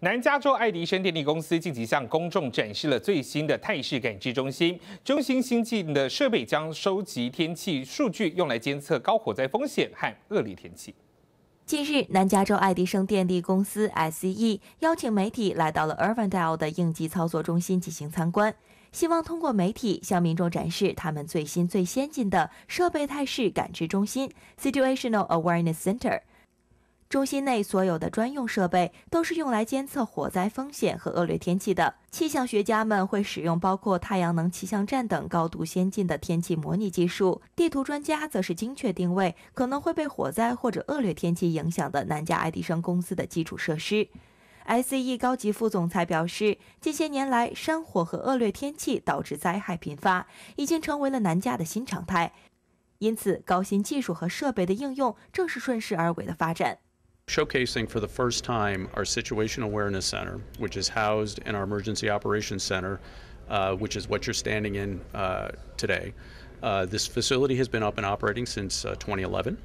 南加州爱迪生电力公司近期向公众展示了最新的态势感知中心。中心新进的设备将收集天气数据，用来监测高火灾风险和恶劣天气。近日，南加州爱迪生电力公司 （SCE） 邀请媒体来到了 r n d 万 l l 的应急操作中心进行参观，希望通过媒体向民众展示他们最新最先进的设备态势感知中心 （Situational Awareness Center）。中心内所有的专用设备都是用来监测火灾风险和恶劣天气的。气象学家们会使用包括太阳能气象站等高度先进的天气模拟技术。地图专家则是精确定位可能会被火灾或者恶劣天气影响的南加爱迪生公司的基础设施。SCE 高级副总裁表示，近些年来山火和恶劣天气导致灾害频发，已经成为了南加的新常态。因此，高新技术和设备的应用正是顺势而为的发展。showcasing for the first time our Situation Awareness Center, which is housed in our Emergency Operations Center, uh, which is what you're standing in uh, today. Uh, this facility has been up and operating since uh, 2011.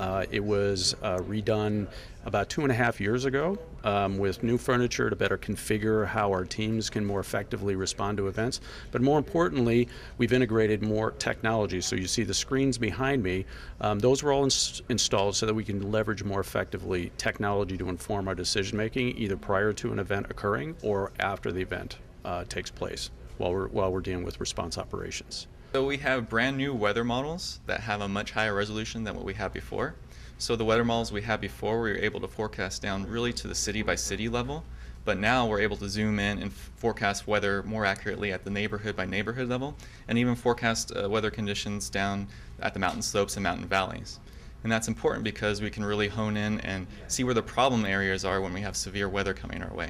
Uh, it was uh, redone about two and a half years ago um, with new furniture to better configure how our teams can more effectively respond to events. But more importantly, we've integrated more technology. So you see the screens behind me, um, those were all ins installed so that we can leverage more effectively technology to inform our decision making either prior to an event occurring or after the event uh, takes place while we're, while we're dealing with response operations. So we have brand new weather models that have a much higher resolution than what we had before. So the weather models we had before, we were able to forecast down really to the city by city level, but now we're able to zoom in and forecast weather more accurately at the neighborhood by neighborhood level, and even forecast uh, weather conditions down at the mountain slopes and mountain valleys. And that's important because we can really hone in and see where the problem areas are when we have severe weather coming our way.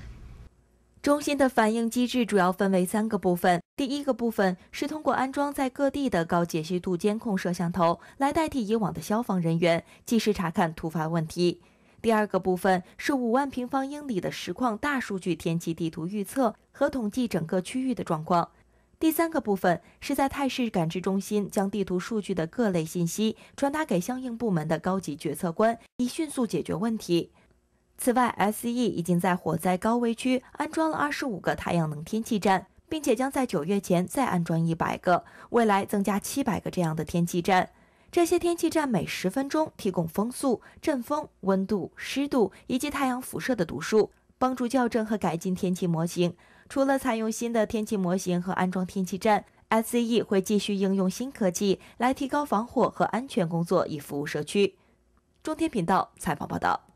中心的反应机制主要分为三个部分：第一个部分是通过安装在各地的高解析度监控摄像头来代替以往的消防人员，及时查看突发问题；第二个部分是五万平方英里的实况大数据天气地图预测和统计整个区域的状况；第三个部分是在态势感知中心将地图数据的各类信息传达给相应部门的高级决策官，以迅速解决问题。此外，S E 已经在火灾高危区安装了二十五个太阳能天气站，并且将在九月前再安装一百个，未来增加七百个这样的天气站。这些天气站每十分钟提供风速、阵风、温度、湿度以及太阳辐射的读数，帮助校正和改进天气模型。除了采用新的天气模型和安装天气站，S E 会继续应用新科技来提高防火和安全工作，以服务社区。中天频道采访报道。